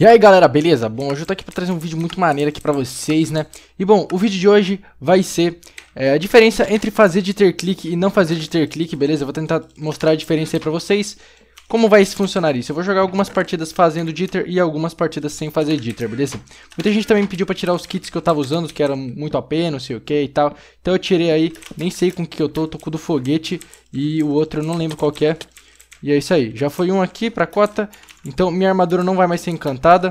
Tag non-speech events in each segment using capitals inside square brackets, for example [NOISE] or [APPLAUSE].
E aí galera, beleza? Bom, hoje eu tô aqui pra trazer um vídeo muito maneiro aqui pra vocês, né? E bom, o vídeo de hoje vai ser é, a diferença entre fazer de ter clique e não fazer de ter clique, beleza? Eu vou tentar mostrar a diferença aí pra vocês, como vai funcionar isso. Eu vou jogar algumas partidas fazendo jitter e algumas partidas sem fazer jitter, beleza? Muita gente também pediu pra tirar os kits que eu tava usando, que eram muito a pena não sei o que e tal. Então eu tirei aí, nem sei com que eu tô, tô com o do foguete e o outro eu não lembro qual que é. E é isso aí. Já foi um aqui pra cota. Então minha armadura não vai mais ser encantada.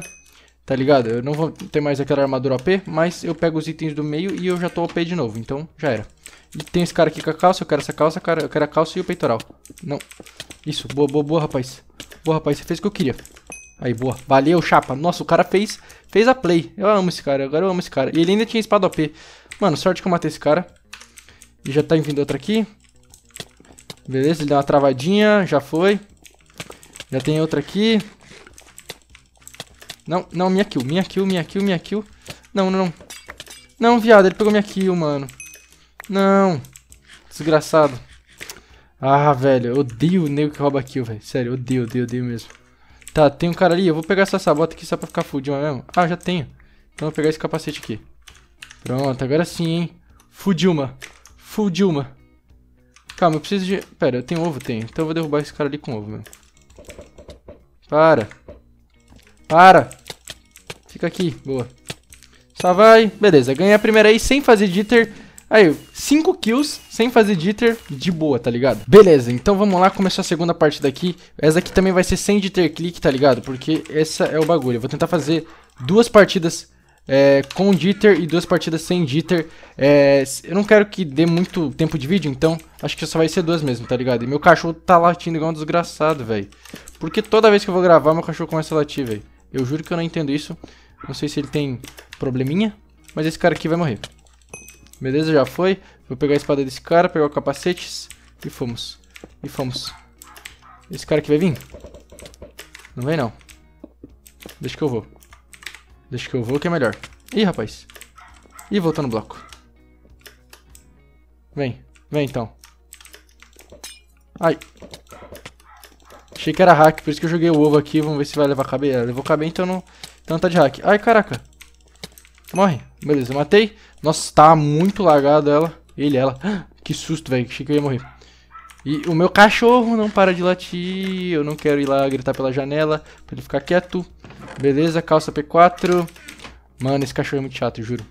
Tá ligado? Eu não vou ter mais aquela armadura OP, mas eu pego os itens do meio e eu já tô OP de novo. Então já era. E tem esse cara aqui com a calça, eu quero essa calça, cara, eu quero a calça e o peitoral. Não. Isso, boa, boa, boa, rapaz. Boa, rapaz, você fez o que eu queria. Aí, boa. Valeu, chapa. Nossa, o cara fez, fez a play. Eu amo esse cara, agora eu amo esse cara. E ele ainda tinha espada OP. Mano, sorte que eu matei esse cara. E já tá vindo outra aqui. Beleza, ele deu uma travadinha, já foi. Já tem outra aqui. Não, não, minha kill, minha kill, minha kill, minha kill. Não, não, não. Não, viado, ele pegou minha kill, mano. Não. Desgraçado. Ah, velho, eu odeio o nego que rouba kill, velho. Sério, odeio, odeio, odeio mesmo. Tá, tem um cara ali. Eu vou pegar essa sabota aqui só pra ficar full de uma mesmo. Ah, já tenho. Então eu vou pegar esse capacete aqui. Pronto, agora sim, hein. fudilma Fudilma. Calma, eu preciso de... Pera, eu tenho ovo? Tenho. Então eu vou derrubar esse cara ali com ovo, meu. Para. Para. Fica aqui. Boa. Só vai. Beleza, ganhei a primeira aí sem fazer jitter. Aí, 5 kills sem fazer jitter de boa, tá ligado? Beleza, então vamos lá começar a segunda parte daqui. Essa aqui também vai ser sem jitter click, tá ligado? Porque essa é o bagulho. Eu vou tentar fazer duas partidas é, com Jitter e duas partidas sem Jitter. É, eu não quero que dê muito tempo de vídeo, então acho que só vai ser duas mesmo, tá ligado? E meu cachorro tá latindo igual um desgraçado, velho. Porque toda vez que eu vou gravar, meu cachorro começa a latir, velho. Eu juro que eu não entendo isso. Não sei se ele tem probleminha, mas esse cara aqui vai morrer. Beleza, já foi. Vou pegar a espada desse cara, pegar o capacete e fomos. E fomos. Esse cara aqui vai vir? Não vem, não. Deixa que eu vou. Deixa que eu vou que é melhor. Ih, rapaz. Ih, voltou no bloco. Vem. Vem, então. Ai. Achei que era hack, por isso que eu joguei o ovo aqui. Vamos ver se vai levar KB. Ela levou KB, então não, então não tá de hack. Ai, caraca. Morre. Beleza, matei. Nossa, tá muito largado ela. Ele, ela. [GASPS] Que susto, velho. Achei que eu ia morrer. E o meu cachorro não para de latir, eu não quero ir lá gritar pela janela pra ele ficar quieto. Beleza, calça P4. Mano, esse cachorro é muito chato, juro.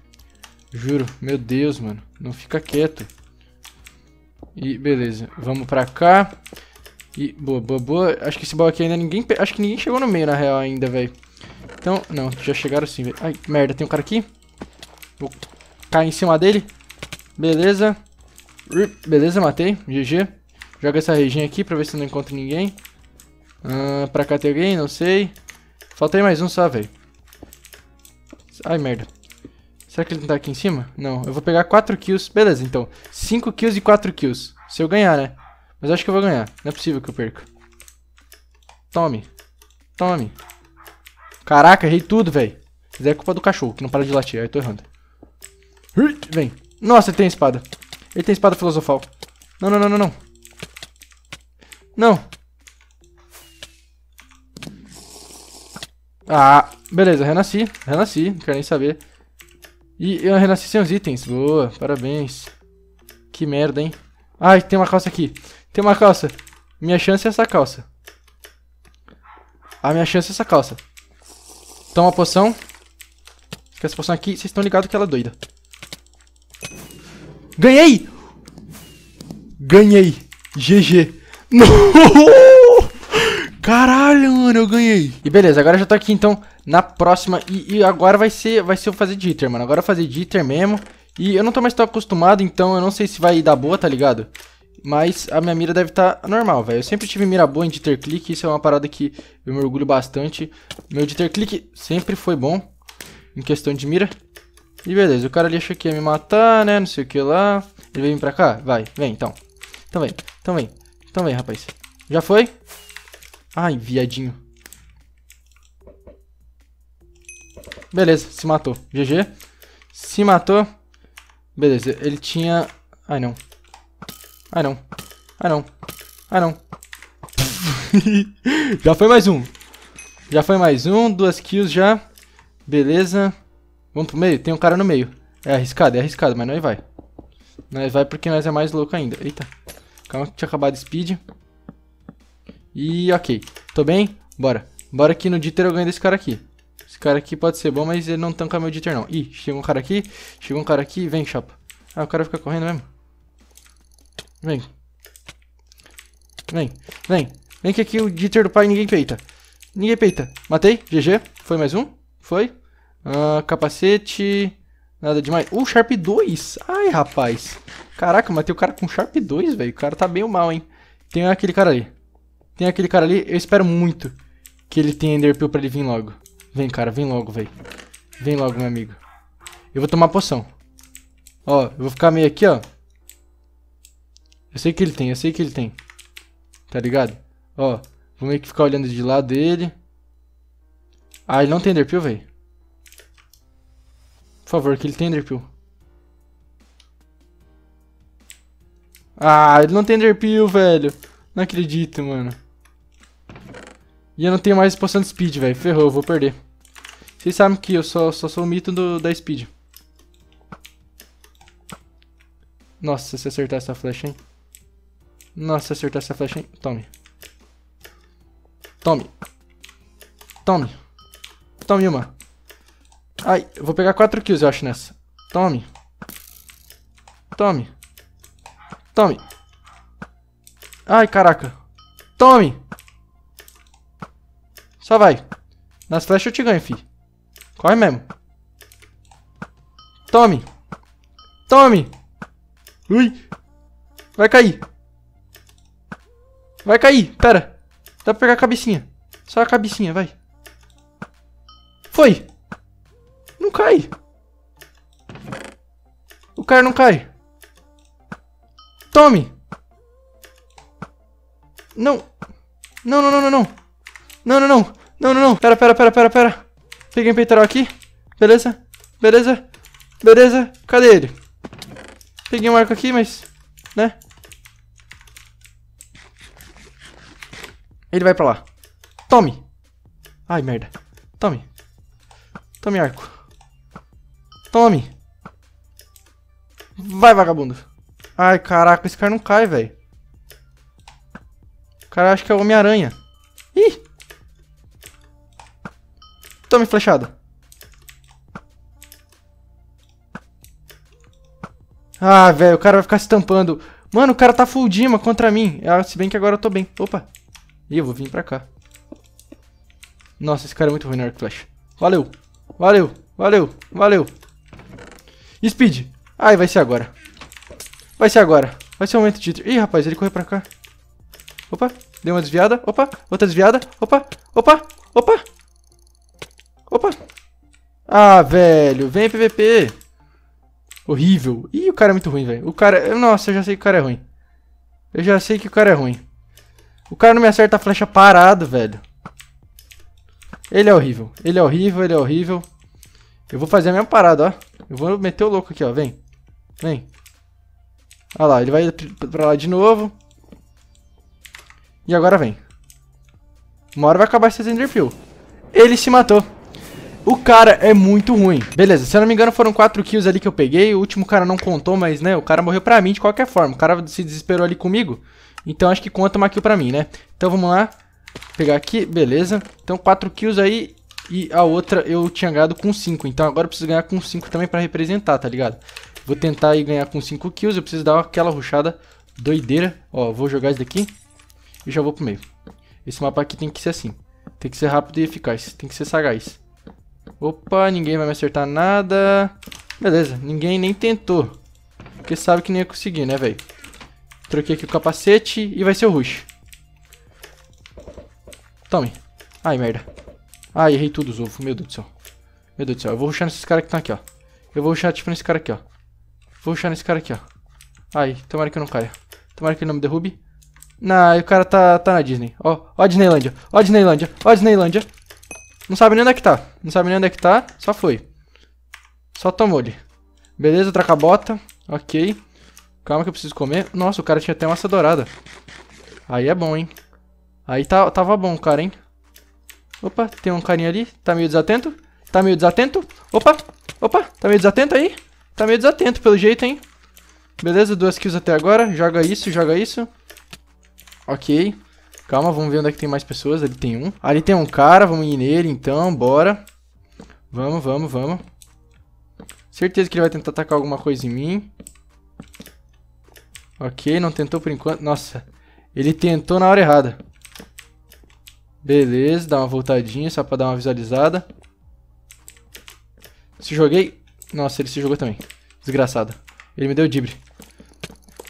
Juro, meu Deus, mano. Não fica quieto. E beleza, vamos pra cá. E boa, boa, boa. Acho que esse baú aqui ainda ninguém... Acho que ninguém chegou no meio, na real, ainda, velho. Então, não, já chegaram sim, velho. Ai, merda, tem um cara aqui. Vou cair em cima dele. Beleza. Beleza, matei. GG. Joga essa reginha aqui pra ver se não encontro ninguém. Ah, pra cá tem alguém? Não sei. aí mais um só, velho. Ai, merda. Será que ele não tá aqui em cima? Não. Eu vou pegar 4 kills. Beleza, então. 5 kills e 4 kills. Se eu ganhar, né? Mas acho que eu vou ganhar. Não é possível que eu perca. Tome. Tome. Caraca, errei tudo, velho. Mas é culpa do cachorro, que não para de latir. Aí eu tô errando. Vem. Nossa, ele tem espada. Ele tem espada filosofal. Não, não, não, não, não. Não. Ah, beleza, renasci. Renasci, não quero nem saber. E eu renasci sem os itens. Boa, parabéns. Que merda, hein? Ai, tem uma calça aqui. Tem uma calça. Minha chance é essa calça. A minha chance é essa calça. Toma a poção. Que essa poção aqui. Vocês estão ligados que ela é doida. Ganhei! Ganhei! GG. [LAUGHS] Caralho, mano, eu ganhei. E beleza, agora já tô aqui, então, na próxima. E, e agora vai ser, vai ser eu fazer jitter, mano. Agora eu é fazer jitter mesmo. E eu não tô mais tão acostumado, então eu não sei se vai dar boa, tá ligado? Mas a minha mira deve estar tá normal, velho. Eu sempre tive mira boa em jitter click, isso é uma parada que eu me orgulho bastante. Meu jitter click sempre foi bom em questão de mira. E beleza, o cara ali achou que ia me matar, né, não sei o que lá. Ele vem pra cá? Vai, vem então. Então vem, então vem. Então vem, rapaz. Já foi? Ai, viadinho. Beleza, se matou. GG. Se matou. Beleza, ele tinha... Ai, não. Ai, não. Ai, não. Ai, não. [LAUGHS] já foi mais um. Já foi mais um. Duas kills já. Beleza. Vamos pro meio? Tem um cara no meio. É arriscado, é arriscado, mas nós vai. Nós vai porque nós é mais louco ainda. Eita. Calma que tinha acabado speed. E ok. Tô bem? Bora. Bora que no Dieter eu ganho desse cara aqui. Esse cara aqui pode ser bom, mas ele não tanca meu Dieter não. Ih, chegou um cara aqui. Chegou um cara aqui. Vem, chapa. Ah, o cara fica correndo mesmo. Vem. Vem. Vem. Vem que aqui o Dieter do pai ninguém peita. Ninguém peita. Matei. GG. Foi mais um. Foi. Uh, capacete. Nada demais. Uh, Sharp 2. Ai, rapaz. Caraca, matei o cara com Sharp 2, velho. O cara tá bem mal, hein. Tem aquele cara ali. Tem aquele cara ali. Eu espero muito que ele tenha Enderpeel pra ele vir logo. Vem, cara. Vem logo, velho. Vem logo, meu amigo. Eu vou tomar poção. Ó, eu vou ficar meio aqui, ó. Eu sei que ele tem, eu sei que ele tem. Tá ligado? Ó, vou meio que ficar olhando de lado dele. Ah, ele não tem Enderpeel, velho. Por favor, que ele tem Enderpeel. Ah, ele não tem Enderpeel, velho. Não acredito, mano. E eu não tenho mais poção de speed, velho. Ferrou, eu vou perder. Vocês sabem que eu só, só sou o mito do, da speed. Nossa, se acertar essa flecha, hein. Nossa, se acertar essa flecha, hein. Tome. Tome. Tome. Tome uma. Ai, eu vou pegar 4 kills, eu acho, nessa. Tome. Tome. Tome. Ai, caraca. Tome. Só vai. Nas flechas eu te ganho, fi. Corre mesmo. Tome. Tome. Ui. Vai cair. Vai cair, pera. Dá pra pegar a cabecinha. Só a cabecinha, vai. Foi cai. O cara não cai. Tome. Não. Não, não, não, não, não. Não, não, não. Não, não, não. Pera, pera, pera, pera, pera. Peguei um peitoral aqui. Beleza. Beleza. Beleza. Cadê ele? Peguei um arco aqui, mas... Né? Ele vai pra lá. Tome. Ai, merda. Tome. Tome arco. Tome. Vai, vagabundo. Ai, caraca, esse cara não cai, velho. O cara acha que é o Homem-Aranha. Ih! Tome, flechada. Ah, velho, o cara vai ficar se tampando. Mano, o cara tá full Dima contra mim. Ah, se bem que agora eu tô bem. Opa. Ih, eu vou vir pra cá. Nossa, esse cara é muito ruim na Flash. Valeu. Valeu. Valeu. Valeu. Speed. Ai, vai ser agora. Vai ser agora. Vai ser o momento de... Ih, rapaz, ele correu pra cá. Opa, deu uma desviada. Opa, outra desviada. Opa, opa, opa. Opa. Ah, velho, vem PVP. Horrível. Ih, o cara é muito ruim, velho. O cara... Nossa, eu já sei que o cara é ruim. Eu já sei que o cara é ruim. O cara não me acerta a flecha parado, velho. Ele é horrível. Ele é horrível, ele é horrível. Eu vou fazer a mesma parada, ó. Eu vou meter o louco aqui, ó. Vem. Vem. Olha lá, ele vai pra lá de novo. E agora vem. Uma hora vai acabar esse Ender Ele se matou. O cara é muito ruim. Beleza, se eu não me engano foram 4 kills ali que eu peguei. O último cara não contou, mas né, o cara morreu pra mim de qualquer forma. O cara se desesperou ali comigo. Então acho que conta uma kill pra mim, né? Então vamos lá. Pegar aqui, beleza. Então 4 kills aí e a outra eu tinha ganhado com 5. Então agora eu preciso ganhar com 5 também pra representar, tá ligado? Vou tentar aí ganhar com 5 kills. Eu preciso dar aquela ruxada doideira. Ó, vou jogar isso daqui e já vou pro meio. Esse mapa aqui tem que ser assim. Tem que ser rápido e eficaz. Tem que ser sagaz. Opa, ninguém vai me acertar nada. Beleza, ninguém nem tentou. Porque sabe que nem ia conseguir, né, velho? Troquei aqui o capacete e vai ser o rush. Tome. Ai, merda. Ah, errei tudo os Meu Deus do céu. Meu Deus do céu. Eu vou ruxar nesses caras que estão aqui, ó. Eu vou ruxar, tipo, nesse cara aqui, ó. Vou ruxar nesse cara aqui, ó. Aí, tomara que eu não caia. Tomara que ele não me derrube. Não, o cara tá, tá na Disney. Ó, ó a Disneylandia. Ó a Disneylandia. Ó a Disneylandia. Não sabe nem onde é que tá. Não sabe nem onde é que tá. Só foi. Só tomou ele. Beleza, bota. Ok. Calma que eu preciso comer. Nossa, o cara tinha até massa dourada. Aí é bom, hein. Aí tá, tava bom o cara, hein. Opa, tem um carinha ali. Tá meio desatento. Tá meio desatento. Opa, opa, tá meio desatento aí. Tá meio desatento pelo jeito, hein. Beleza, duas kills até agora. Joga isso, joga isso. Ok. Calma, vamos ver onde é que tem mais pessoas. Ali tem um. Ali tem um cara, vamos ir nele então, bora. Vamos, vamos, vamos. Certeza que ele vai tentar atacar alguma coisa em mim. Ok, não tentou por enquanto. Nossa, ele tentou na hora errada. Beleza, dá uma voltadinha só pra dar uma visualizada. Se joguei... Nossa, ele se jogou também. Desgraçado. Ele me deu dibre.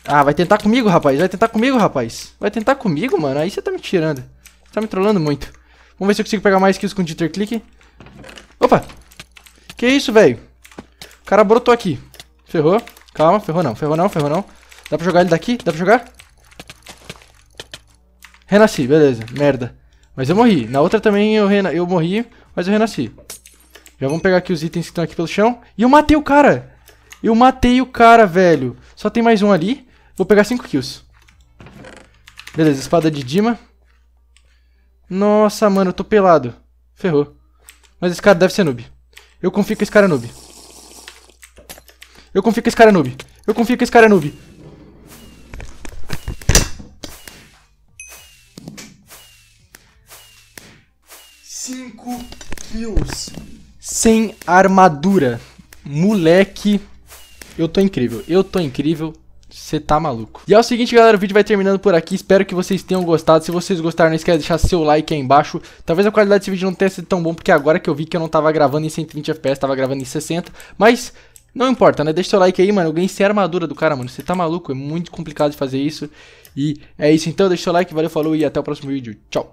Ah, vai tentar comigo, rapaz. Vai tentar comigo, rapaz. Vai tentar comigo, mano. Aí você tá me tirando. Você tá me trollando muito. Vamos ver se eu consigo pegar mais kills com o Jitter Click. Opa! Que isso, velho? O cara brotou aqui. Ferrou. Calma, ferrou não. Ferrou não, ferrou não. Dá pra jogar ele daqui? Dá pra jogar? Renasci, beleza. Merda. Mas eu morri. Na outra também eu, rena... eu morri, mas eu renasci. Já vamos pegar aqui os itens que estão aqui pelo chão. E eu matei o cara! Eu matei o cara, velho. Só tem mais um ali. Vou pegar 5 kills. Beleza, espada de Dima. Nossa, mano, eu tô pelado. Ferrou. Mas esse cara deve ser noob. Eu confio que esse cara é noob. Eu confio que esse cara é noob. Eu confio que esse cara é noob. Sem armadura. Moleque. Eu tô incrível. Eu tô incrível. Você tá maluco. E é o seguinte, galera, o vídeo vai terminando por aqui. Espero que vocês tenham gostado. Se vocês gostaram, não esquece de deixar seu like aí embaixo. Talvez a qualidade desse vídeo não tenha sido tão bom, porque agora que eu vi que eu não tava gravando em 120 FPS, tava gravando em 60. Mas não importa, né? Deixa seu like aí, mano. Eu ganhei sem armadura do cara, mano. Você tá maluco? É muito complicado de fazer isso. E é isso então. Deixa seu like, valeu, falou e até o próximo vídeo. Tchau.